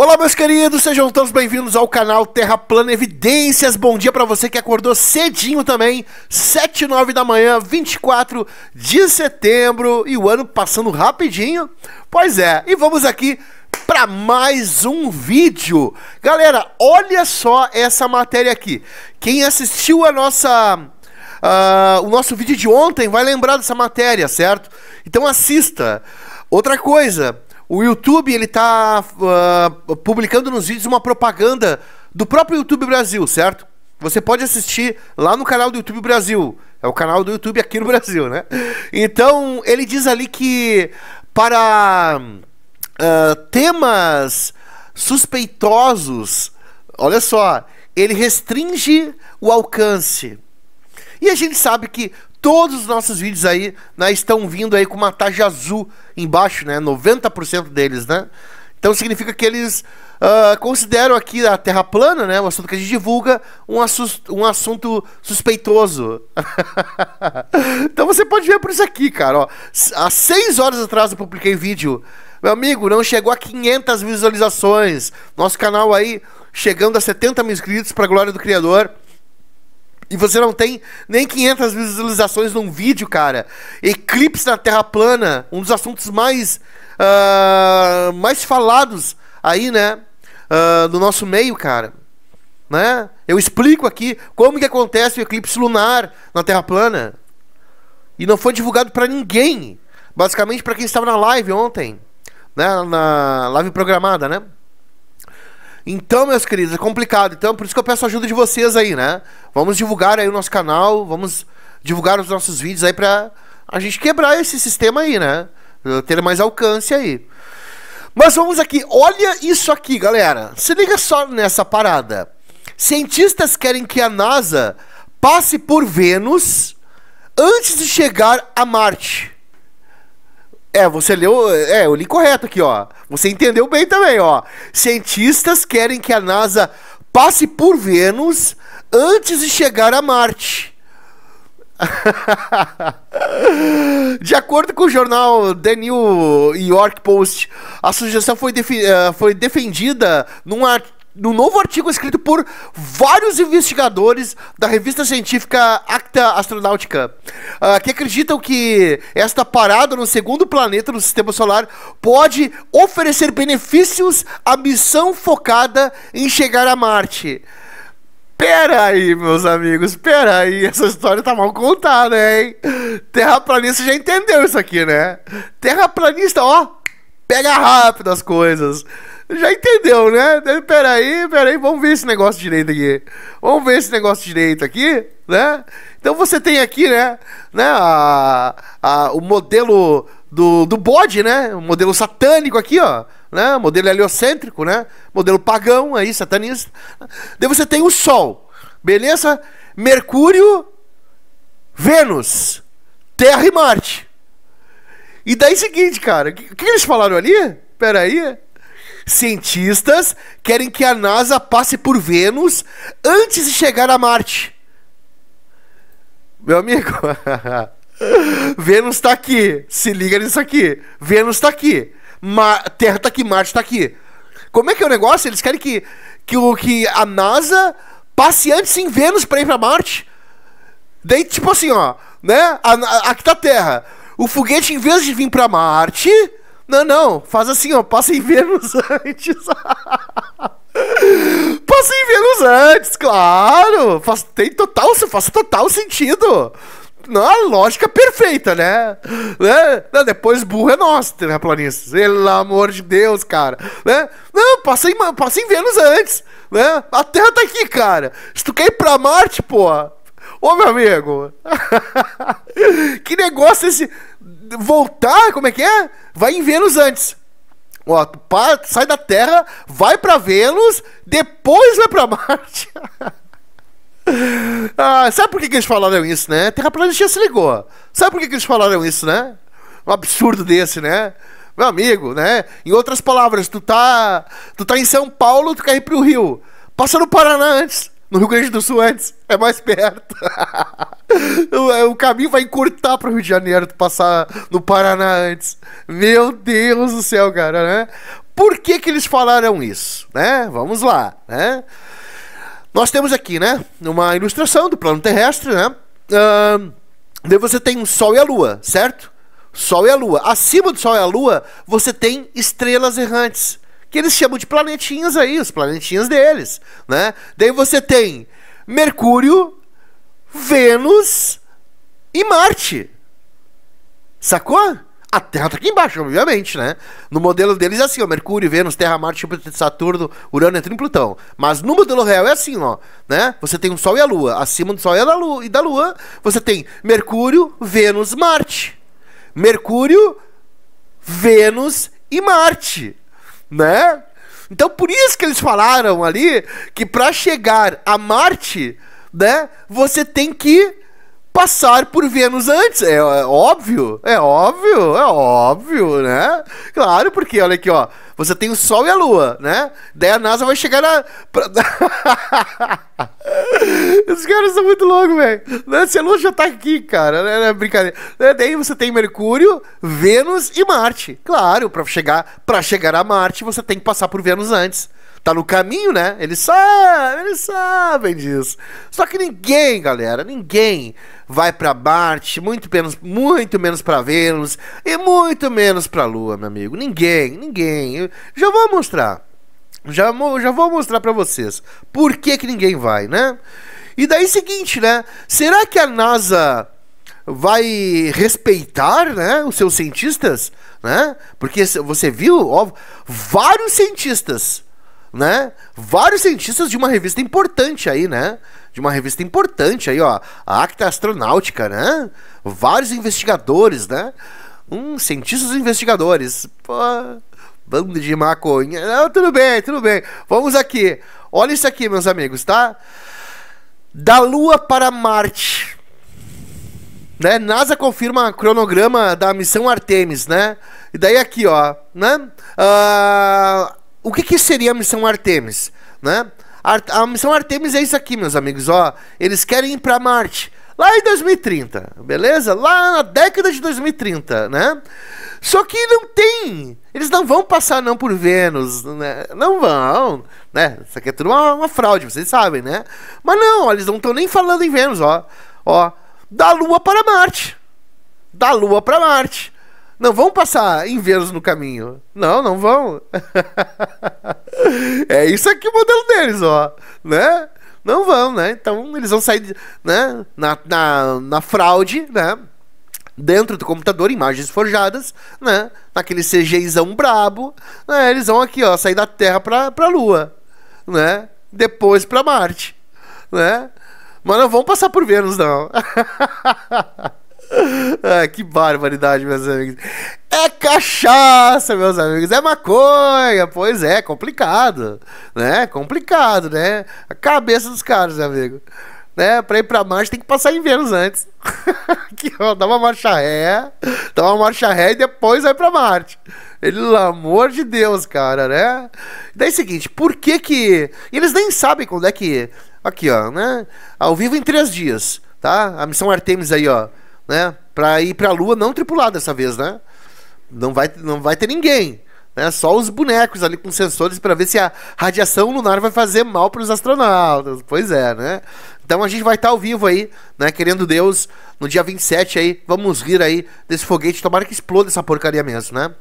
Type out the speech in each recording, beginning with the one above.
Olá, meus queridos, sejam todos bem-vindos ao canal Terra Plana Evidências. Bom dia para você que acordou cedinho também, 7 e 9 da manhã, 24 de setembro, e o ano passando rapidinho. Pois é, e vamos aqui para mais um vídeo. Galera, olha só essa matéria aqui. Quem assistiu a nossa uh, o nosso vídeo de ontem vai lembrar dessa matéria, certo? Então assista. Outra coisa, o YouTube ele tá uh, publicando nos vídeos uma propaganda do próprio YouTube Brasil, certo? Você pode assistir lá no canal do YouTube Brasil. É o canal do YouTube aqui no Brasil, né? Então, ele diz ali que para uh, temas suspeitosos, olha só, ele restringe o alcance. E a gente sabe que Todos os nossos vídeos aí né, estão vindo aí com uma taxa azul embaixo, né? 90% deles, né? Então significa que eles uh, consideram aqui a Terra plana, né? O assunto que a gente divulga, um, um assunto suspeitoso. então você pode ver por isso aqui, cara. Ó, há seis horas atrás eu publiquei vídeo. Meu amigo, não chegou a 500 visualizações. Nosso canal aí chegando a 70 mil inscritos para glória do Criador. E você não tem nem 500 visualizações num vídeo, cara. Eclipse na Terra plana, um dos assuntos mais uh, mais falados aí, né, uh, ah, do nosso meio, cara. Né? Eu explico aqui como que acontece o eclipse lunar na Terra plana. E não foi divulgado para ninguém, basicamente para quem estava na live ontem, né, na live programada, né? Então, meus queridos, é complicado. Então, por isso que eu peço a ajuda de vocês aí, né? Vamos divulgar aí o nosso canal, vamos divulgar os nossos vídeos aí pra a gente quebrar esse sistema aí, né? Ter mais alcance aí. Mas vamos aqui, olha isso aqui, galera. Se liga só nessa parada. Cientistas querem que a NASA passe por Vênus antes de chegar a Marte. É, você leu. É, eu li correto aqui, ó. Você entendeu bem também, ó. Cientistas querem que a NASA passe por Vênus antes de chegar a Marte. de acordo com o jornal The New York Post, a sugestão foi, defi- eh, foi defendida num artigo num novo artigo escrito por vários investigadores da revista científica Acta Astronautica, uh, que acreditam que esta parada no segundo planeta no sistema solar pode oferecer benefícios à missão focada em chegar a Marte. Pera aí, meus amigos, pera aí, essa história tá mal contada, hein? Terraplanista já entendeu isso aqui, né? Terraplanista, ó, pega rápido as coisas já entendeu, né? Peraí, peraí, vamos ver esse negócio direito aqui. Vamos ver esse negócio direito aqui, né? Então você tem aqui, né? né a, a, o modelo do, do bode, né? O modelo satânico aqui, ó. Né? Modelo heliocêntrico, né? Modelo pagão aí, satanista. Daí você tem o Sol, beleza? Mercúrio, Vênus, Terra e Marte. E daí é seguinte, cara, o que, que eles falaram ali? Peraí. Cientistas querem que a NASA passe por Vênus antes de chegar a Marte. Meu amigo, Vênus está aqui. Se liga nisso aqui. Vênus está aqui. Ma Terra está aqui, Marte está aqui. Como é que é o negócio? Eles querem que, que, o, que a NASA passe antes em Vênus para ir para Marte. Daí, tipo assim, ó, né? A, a, aqui tá a Terra. O foguete, em vez de vir para Marte, não, não, faz assim, ó, passa em Vênus antes. passa em Vênus antes, claro. Faz, tem total, faz total sentido. Não, a lógica é perfeita, né? né? Não, depois burro é nosso, terraplanistas. Né, Pelo amor de Deus, cara. Né? Não, passei, passei em Vênus antes. Né? A Terra tá aqui, cara. Se tu quer ir pra Marte, pô. Ô, meu amigo. que negócio é esse voltar, como é que é? Vai em Vênus antes. Ó, sai da Terra, vai para Vênus, depois vai para Marte. ah, sabe por que, que eles falaram isso, né? A planetinha se ligou. Sabe por que, que eles falaram isso, né? Um absurdo desse, né? Meu amigo, né? Em outras palavras, tu tá, tu tá em São Paulo, tu quer ir pro Rio. Passa no Paraná antes no Rio Grande do Sul antes. É mais perto. É, o, caminho vai encurtar para o Rio de Janeiro, tu passar no Paraná antes. Meu Deus do céu, cara, né? Por que que eles falaram isso, né? Vamos lá, né? Nós temos aqui, né, uma ilustração do plano terrestre, né? Uh, daí você tem o Sol e a Lua, certo? Sol e a Lua. Acima do Sol e a Lua, você tem estrelas errantes que eles chamam de planetinhas aí, os planetinhas deles, né? Daí você tem Mercúrio, Vênus e Marte. Sacou? A Terra tá aqui embaixo, obviamente, né? No modelo deles é assim, ó, Mercúrio, Vênus, Terra, Marte, Júpiter, Saturno, Urano, Netuno e Plutão. Mas no modelo real é assim, ó, né? Você tem o Sol e a Lua. Acima do Sol e da Lua, e da Lua você tem Mercúrio, Vênus, Marte. Mercúrio, Vênus e Marte né? Então por isso que eles falaram ali que para chegar a Marte, né, você tem que passar por Vênus antes. É, é, óbvio, é óbvio, é óbvio, né? Claro, porque olha aqui, ó. Você tem o Sol e a Lua, né? Daí a NASA vai chegar na. Os caras são muito loucos, velho. Né? Se a Lua já tá aqui, cara, né? não é brincadeira. Né? Daí você tem Mercúrio, Vênus e Marte. Claro, para chegar, chegar a Marte, você tem que passar por Vênus antes tá no caminho, né? Eles sabem, eles sabem disso. Só que ninguém, galera, ninguém vai para Marte, muito menos, muito menos para Vênus e muito menos para Lua, meu amigo. Ninguém, ninguém. Eu já vou mostrar. Já, já vou mostrar para vocês por que que ninguém vai, né? E daí seguinte, né? Será que a NASA vai respeitar né, os seus cientistas, né? Porque você viu, ó, vários cientistas né? Vários cientistas de uma revista importante aí, né? De uma revista importante aí, ó, a Acta Astronáutica, né? Vários investigadores, né? Hum, cientistas e investigadores. Pô, bando de maconha. Não, tudo bem, tudo bem. Vamos aqui. Olha isso aqui, meus amigos, tá? Da Lua para Marte. Né? NASA confirma cronograma da missão Artemis, né? E daí aqui, ó, né? Uh, o que, que seria a missão Artemis? Né? A, a missão Artemis é isso aqui, meus amigos. Ó, eles querem ir para Marte lá em 2030, beleza? Lá na década de 2030, né? Só que não tem. Eles não vão passar não por Vênus, né? Não vão, né? Isso aqui é tudo uma, uma fraude, vocês sabem, né? Mas não, eles não estão nem falando em Vênus, ó. Ó, da Lua para Marte. Da Lua para Marte. Não vão passar em Vênus no caminho. Não, não vão. é isso aqui o modelo deles, ó. Né? Não vão, né? Então eles vão sair né? na, na, na fraude, né? Dentro do computador, imagens forjadas, né? Naquele CGIzão brabo, né? Eles vão aqui, ó, sair da Terra pra, pra Lua, né? Depois pra Marte, né? Mas não vão passar por Vênus, não. ah, que barbaridade, meus amigos. É cachaça, meus amigos. É maconha. Pois é, complicado. Né? Complicado, né? A cabeça dos caras, meu amigo. Né? Pra ir pra Marte tem que passar em Vênus antes. Aqui, ó, dá uma marcha ré, dá uma marcha ré e depois vai pra Marte. Pelo amor de Deus, cara, né? Daí é o seguinte, por que que. Eles nem sabem quando é que. Aqui, ó, né? Ao vivo em três dias, tá? A missão Artemis aí, ó né? Para ir para a Lua não tripulado dessa vez, né? Não vai, não vai ter ninguém. Né? Só os bonecos ali com sensores para ver se a radiação lunar vai fazer mal para os astronautas. Pois é, né? Então a gente vai estar tá ao vivo aí, né? Querendo Deus, no dia 27 aí, vamos rir aí desse foguete. Tomara que exploda essa porcaria mesmo, né?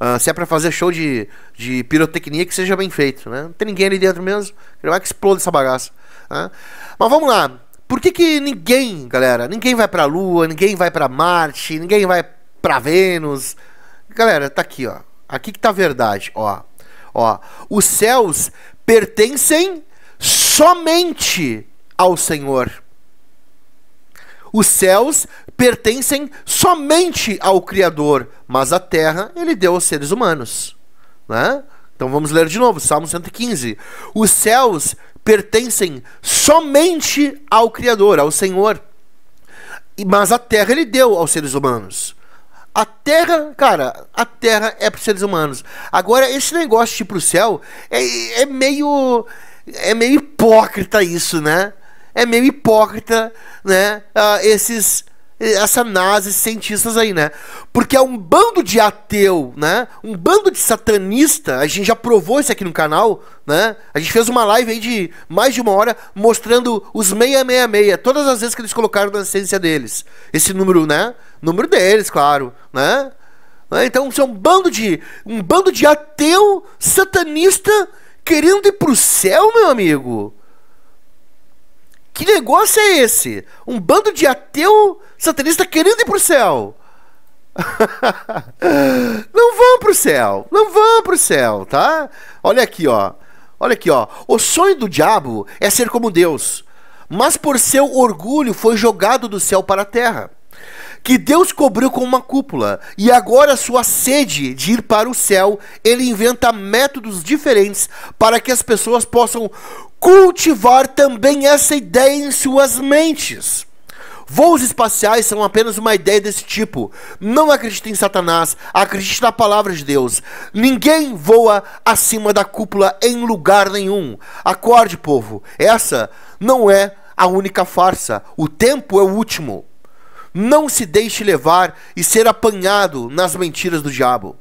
Uh, se é para fazer show de, de pirotecnia, que seja bem feito, né? Não tem ninguém ali dentro mesmo. Vai que exploda essa bagaça. Né? Mas vamos lá. Por que, que ninguém, galera, ninguém vai pra Lua, ninguém vai pra Marte, ninguém vai pra Vênus? Galera, tá aqui, ó. Aqui que tá a verdade, ó. Ó, os céus pertencem somente ao Senhor. Os céus pertencem somente ao Criador, mas a terra ele deu aos seres humanos, né? Então vamos ler de novo, Salmo 115. Os céus pertencem somente ao Criador, ao Senhor. Mas a terra ele deu aos seres humanos. A terra, cara, a terra é para os seres humanos. Agora, esse negócio de ir para o céu é, é, meio. É meio hipócrita isso, né? É meio hipócrita, né? Uh, esses essa NASA, esses cientistas aí, né? Porque é um bando de ateu, né? Um bando de satanista. A gente já provou isso aqui no canal, né? A gente fez uma live aí de mais de uma hora mostrando os 666, todas as vezes que eles colocaram na essência deles. Esse número, né? Número deles, claro, né? né? Então, isso é um bando de um bando de ateu satanista querendo ir pro céu, meu amigo. Que negócio é esse? Um bando de ateu Satanista querendo ir pro céu. não vão pro céu, não vão pro céu, tá? Olha aqui, ó. Olha aqui, ó. O sonho do diabo é ser como Deus, mas por seu orgulho foi jogado do céu para a terra, que Deus cobriu com uma cúpula, e agora sua sede de ir para o céu, ele inventa métodos diferentes para que as pessoas possam cultivar também essa ideia em suas mentes. Voos espaciais são apenas uma ideia desse tipo. Não acredite em Satanás, acredite na palavra de Deus. Ninguém voa acima da cúpula em lugar nenhum. Acorde, povo, essa não é a única farsa. O tempo é o último. Não se deixe levar e ser apanhado nas mentiras do diabo.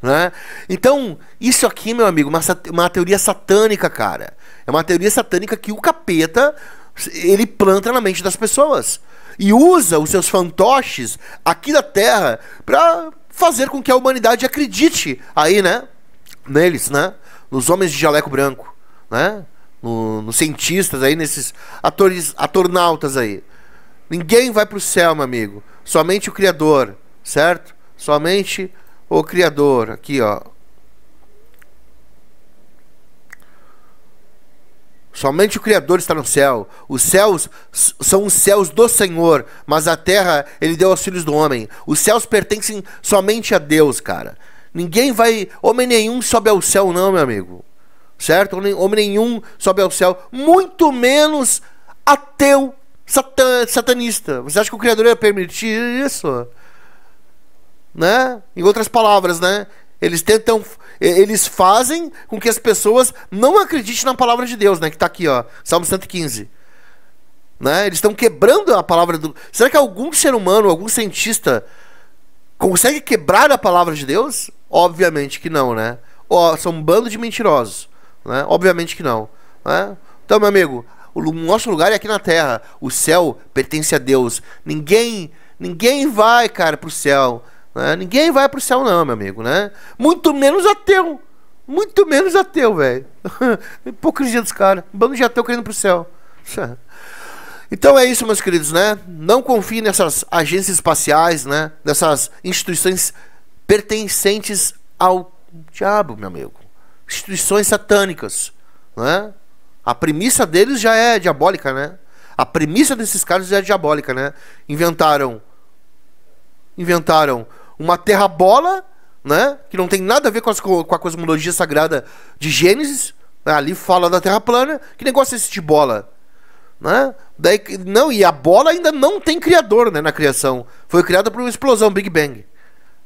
Né? Então, isso aqui, meu amigo, uma, uma teoria satânica, cara. É uma teoria satânica que o capeta ele planta na mente das pessoas e usa os seus fantoches aqui da Terra para fazer com que a humanidade acredite aí, né? Neles, né? Nos homens de jaleco branco, né? No, nos cientistas aí, nesses atores, atornautas aí. Ninguém vai para o céu, meu amigo. Somente o Criador, certo? Somente o Criador. Aqui, ó. Somente o Criador está no céu. Os céus são os céus do Senhor, mas a terra ele deu aos filhos do homem. Os céus pertencem somente a Deus, cara. Ninguém vai. Homem nenhum sobe ao céu, não, meu amigo. Certo? Homem nenhum sobe ao céu. Muito menos ateu satan, satanista. Você acha que o Criador ia permitir isso? Né? Em outras palavras, né? Eles tentam. Eles fazem com que as pessoas não acreditem na palavra de Deus, né? Que está aqui, ó. Salmo 115. Né? Eles estão quebrando a palavra do. Será que algum ser humano, algum cientista, consegue quebrar a palavra de Deus? Obviamente que não, né? Ó, são um bando de mentirosos, né? Obviamente que não. Né? Então, meu amigo, o nosso lugar é aqui na Terra. O céu pertence a Deus. Ninguém, ninguém vai, cara, para o céu né? Ninguém vai pro céu, não, meu amigo, né? Muito menos ateu. Muito menos ateu, velho. Hipocrisia dos caras. Bando de ateu querendo pro céu. Então é isso, meus queridos, né? Não confie nessas agências espaciais, né? Nessas instituições pertencentes ao diabo, meu amigo. Instituições satânicas, né? A premissa deles já é diabólica, né? A premissa desses caras já é diabólica, né? Inventaram inventaram uma terra-bola, né? Que não tem nada a ver com, as, com a cosmologia sagrada de Gênesis. Né? Ali fala da terra plana. Que negócio é esse de bola? Né? Daí, não, e a bola ainda não tem criador né, na criação. Foi criada por uma explosão, Big Bang.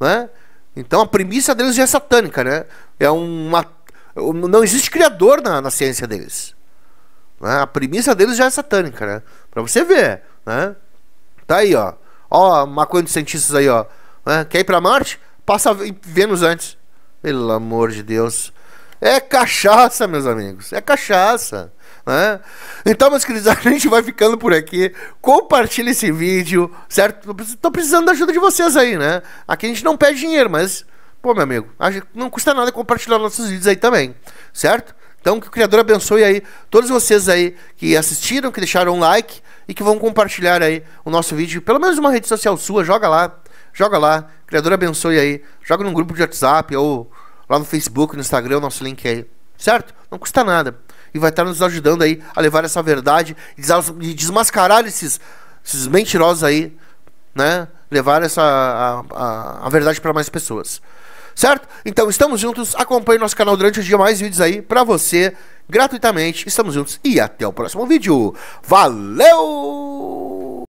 Né? Então a premissa deles já é satânica, né? É uma. Não existe criador na, na ciência deles. Né? A premissa deles já é satânica, né? Pra você ver, né? Tá aí, ó. Ó, uma coisa dos cientistas aí, ó. Né? Quer ir pra Marte? Passa Vênus antes. Pelo amor de Deus. É cachaça, meus amigos. É cachaça. Né? Então, meus queridos, a gente vai ficando por aqui. Compartilhe esse vídeo, certo? Tô precisando da ajuda de vocês aí, né? Aqui a gente não pede dinheiro, mas, pô, meu amigo, não custa nada compartilhar nossos vídeos aí também, certo? Então, que o Criador abençoe aí todos vocês aí que assistiram, que deixaram um like e que vão compartilhar aí o nosso vídeo. Pelo menos uma rede social sua, joga lá joga lá. Criador abençoe aí. Joga num grupo de WhatsApp ou lá no Facebook, no Instagram, o nosso link aí. Certo? Não custa nada. E vai estar nos ajudando aí a levar essa verdade e desmascarar esses, esses mentirosos aí, né? Levar essa a, a, a verdade para mais pessoas. Certo? Então estamos juntos. Acompanhe nosso canal durante o dia. Mais vídeos aí para você gratuitamente. Estamos juntos e até o próximo vídeo. Valeu!